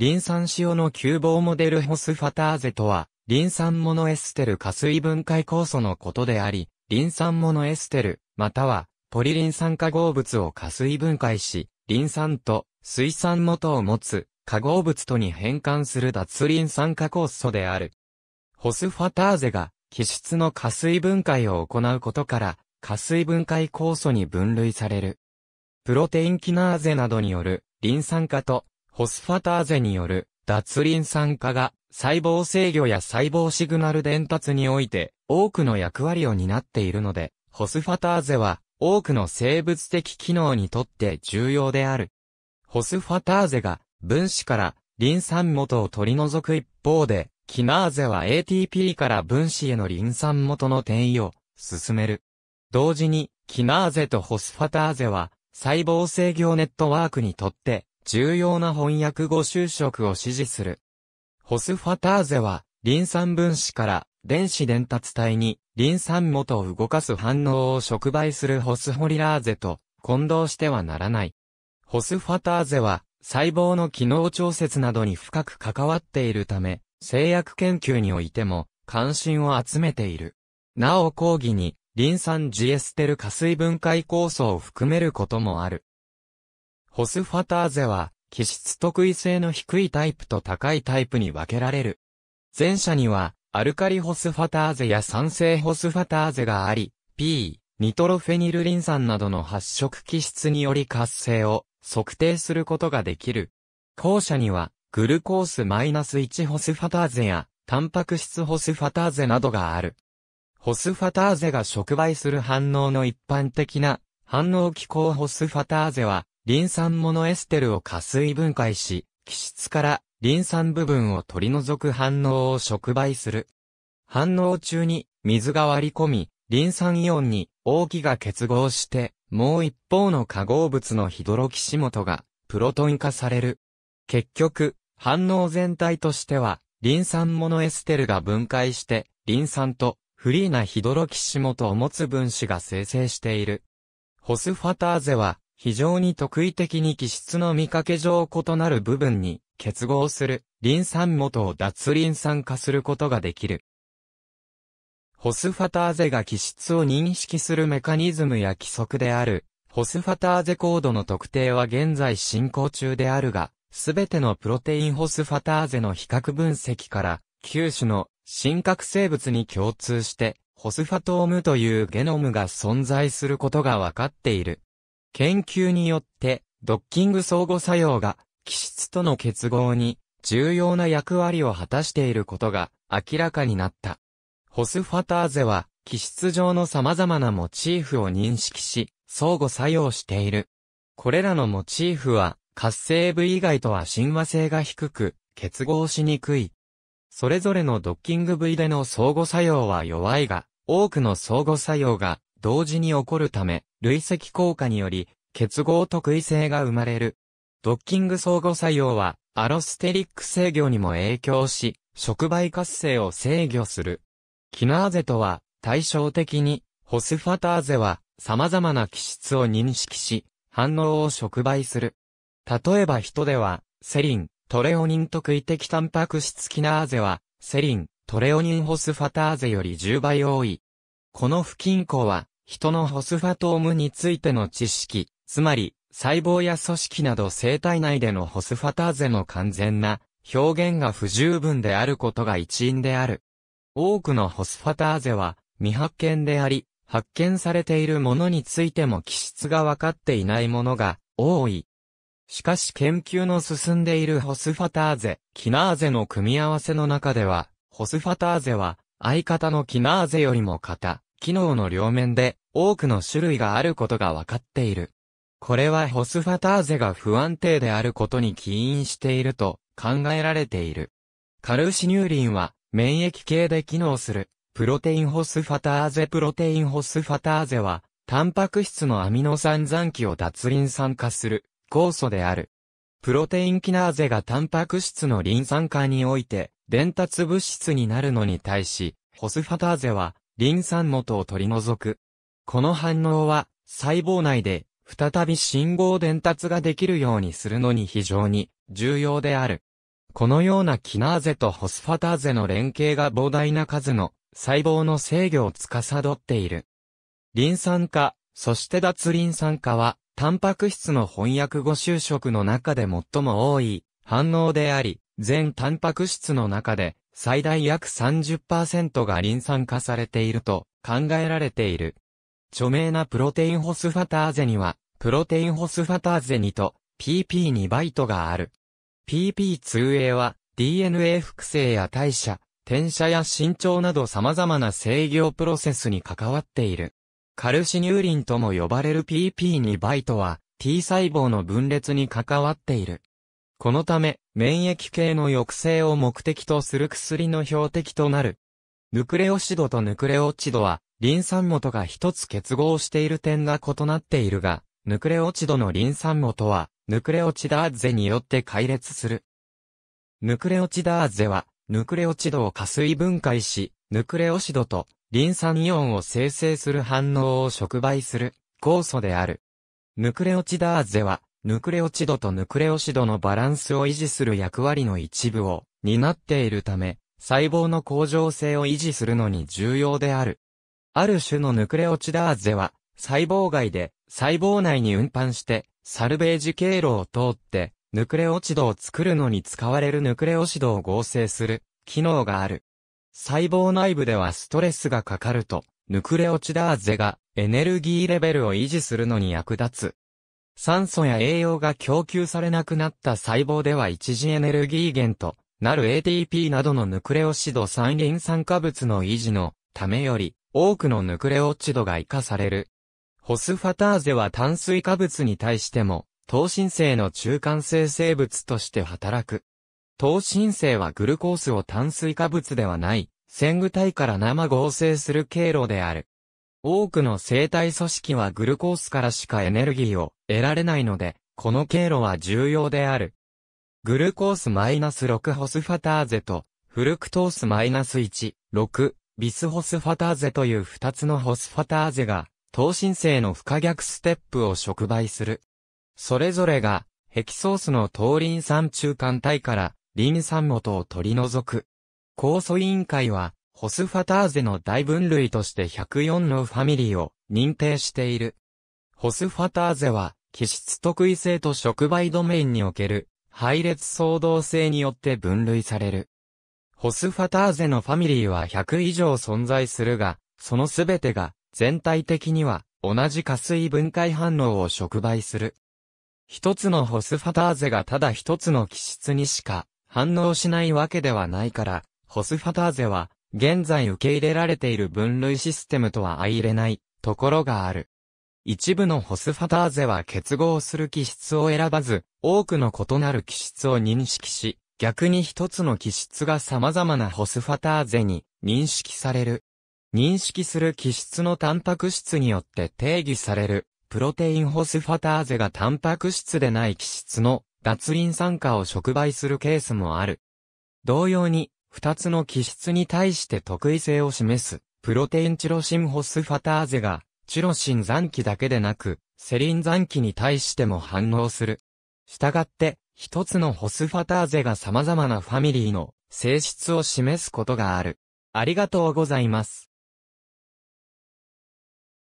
リン酸塩の吸棒モデルホスファターゼとは、リン酸モノエステル加水分解酵素のことであり、リン酸モノエステル、または、ポリリン酸化合物を加水分解し、リン酸と水酸元を持つ化合物とに変換する脱リン酸化酵素である。ホスファターゼが気質の加水分解を行うことから、加水分解酵素に分類される。プロテインキナーゼなどによるリン酸化とホスファターゼによる脱リン酸化が細胞制御や細胞シグナル伝達において多くの役割を担っているので、ホスファターゼは多くの生物的機能にとって重要である。ホスファターゼが分子からリン酸元を取り除く一方で、キナーゼは ATP から分子へのリン酸元の転移を進める。同時に、キナーゼとホスファターゼは細胞制御ネットワークにとって重要な翻訳語修飾を指示する。ホスファターゼは、リン酸分子から電子伝達体にリン酸元を動かす反応を触媒するホスホリラーゼと混同してはならない。ホスファターゼは細胞の機能調節などに深く関わっているため、製薬研究においても関心を集めている。なお講義に、リン酸ジエステル加水分解酵素を含めることもある。ホスファターゼは、気質特異性の低いタイプと高いタイプに分けられる。前者には、アルカリホスファターゼや酸性ホスファターゼがあり、P、ニトロフェニルリン酸などの発色気質により活性を測定することができる。後者には、グルコース -1 ホスファターゼや、タンパク質ホスファターゼなどがある。ホスファターゼが触媒する反応の一般的な反応気候ホスファターゼは、リン酸モノエステルを加水分解し、基質からリン酸部分を取り除く反応を触媒する。反応中に水が割り込み、リン酸イオンに大気が結合して、もう一方の化合物のヒドロキシモトがプロトン化される。結局、反応全体としては、リン酸モノエステルが分解して、リン酸とフリーなヒドロキシモトを持つ分子が生成している。ホスファターゼは、非常に特異的に気質の見かけ上異なる部分に結合する、リン酸元を脱リン酸化することができる。ホスファターゼが気質を認識するメカニズムや規則である、ホスファターゼコードの特定は現在進行中であるが、すべてのプロテインホスファターゼの比較分析から、9種の真核生物に共通して、ホスファトームというゲノムが存在することが分かっている。研究によって、ドッキング相互作用が、気質との結合に、重要な役割を果たしていることが、明らかになった。ホスファターゼは、気質上の様々なモチーフを認識し、相互作用している。これらのモチーフは、活性部以外とは親和性が低く、結合しにくい。それぞれのドッキング部位での相互作用は弱いが、多くの相互作用が同時に起こるため、累積効果により、結合特異性が生まれる。ドッキング相互作用は、アロステリック制御にも影響し、触媒活性を制御する。キナーゼとは、対照的に、ホスファターゼは、様々な基質を認識し、反応を触媒する。例えば人では、セリン、トレオニン特異的タンパク質キナーゼは、セリン、トレオニンホスファターゼより10倍多い。この不均衡は、人のホスファトームについての知識、つまり、細胞や組織など生体内でのホスファターゼの完全な表現が不十分であることが一因である。多くのホスファターゼは未発見であり、発見されているものについても気質が分かっていないものが多い。しかし研究の進んでいるホスファターゼ、キナーゼの組み合わせの中では、ホスファターゼは相方のキナーゼよりも型、機能の両面で多くの種類があることが分かっている。これはホスファターゼが不安定であることに起因していると考えられている。カルシニューリンは免疫系で機能するプロテインホスファターゼプロテインホスファターゼはタンパク質のアミノ酸残機を脱リン酸化する酵素である。プロテインキナーゼがタンパク質のリン酸化において伝達物質になるのに対し、ホスファターゼはリン酸元を取り除くこの反応は、細胞内で、再び信号伝達ができるようにするのに非常に重要である。このようなキナーゼとホスファターゼの連携が膨大な数の細胞の制御を司っている。リン酸化、そして脱リン酸化は、タンパク質の翻訳後就職の中で最も多い反応であり、全タンパク質の中で最大約30%がリン酸化されていると考えられている。著名なプロテインホスファターゼには、プロテインホスファターゼ2と PP2 バイトがある。PP2A は DNA 複製や代謝、転写や伸長など様々な制御プロセスに関わっている。カルシニューリンとも呼ばれる PP2 バイトは T 細胞の分裂に関わっている。このため、免疫系の抑制を目的とする薬の標的となる。ヌクレオシドとヌクレオチドはリン酸元が一つ結合している点が異なっているが、ヌクレオチドのリン酸元は、ヌクレオチダーゼによって解列する。ヌクレオチダーゼは、ヌクレオチドを加水分解し、ヌクレオシドとリン酸イオンを生成する反応を触媒する酵素である。ヌクレオチダーゼは、ヌクレオチドとヌクレオシドのバランスを維持する役割の一部を担っているため、細胞の向上性を維持するのに重要である。ある種のヌクレオチダーゼは、細胞外で、細胞内に運搬して、サルベージ経路を通って、ヌクレオチドを作るのに使われるヌクレオシドを合成する、機能がある。細胞内部ではストレスがかかると、ヌクレオチダーゼがエネルギーレベルを維持するのに役立つ。酸素や栄養が供給されなくなった細胞では一時エネルギー源となる ATP などのヌクレオシド三輪酸化物の維持のためより多くのヌクレオチドが活かされる。ホスファターゼは炭水化物に対しても、糖新生の中間性生物として働く。糖新生はグルコースを炭水化物ではない、線具体から生合成する経路である。多くの生体組織はグルコースからしかエネルギーを得られないので、この経路は重要である。グルコース -6 ホスファターゼと、フルクトース -1、6ビスホスファターゼという二つのホスファターゼが、等身性の不可逆ステップを触媒する。それぞれが、ヘキソースのリ輪酸中間体から、輪酸元を取り除く。酵素委員会は、ホスファターゼの大分類として104のファミリーを認定している。ホスファターゼは、気質特異性と触媒ドメインにおける、配列相動性によって分類される。ホスファターゼのファミリーは100以上存在するが、そのすべてが全体的には同じ加水分解反応を触媒する。一つのホスファターゼがただ一つの基質にしか反応しないわけではないから、ホスファターゼは現在受け入れられている分類システムとは相入れないところがある。一部のホスファターゼは結合する基質を選ばず、多くの異なる基質を認識し、逆に一つの気質が様々なホスファターゼに認識される。認識する気質のタンパク質によって定義される、プロテインホスファターゼがタンパク質でない気質の脱輪酸化を触媒するケースもある。同様に、二つの気質に対して特異性を示す、プロテインチロシンホスファターゼが、チロシン残機だけでなく、セリン残機に対しても反応する。したがって、一つのホスファターゼが様々なファミリーの性質を示すことがある。ありがとうございます。